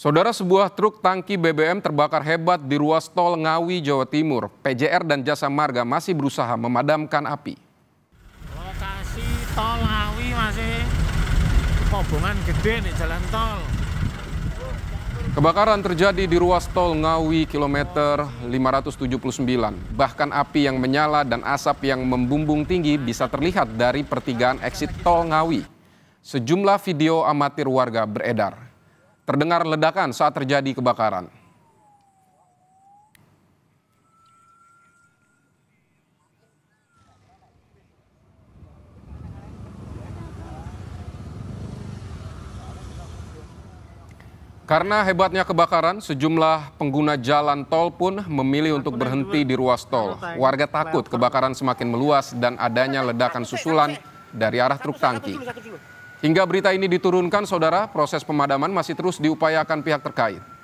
Saudara sebuah truk tangki BBM terbakar hebat di ruas tol Ngawi, Jawa Timur. PJR dan Jasa Marga masih berusaha memadamkan api. Lokasi tol Ngawi masih kobongan gede nih jalan tol. Kebakaran terjadi di ruas tol Ngawi kilometer 579. Bahkan api yang menyala dan asap yang membumbung tinggi bisa terlihat dari pertigaan exit tol Ngawi. Sejumlah video amatir warga beredar. Terdengar ledakan saat terjadi kebakaran. Karena hebatnya kebakaran, sejumlah pengguna jalan tol pun memilih untuk berhenti di ruas tol. Warga takut kebakaran semakin meluas dan adanya ledakan susulan dari arah truk tangki. Hingga berita ini diturunkan, saudara, proses pemadaman masih terus diupayakan pihak terkait.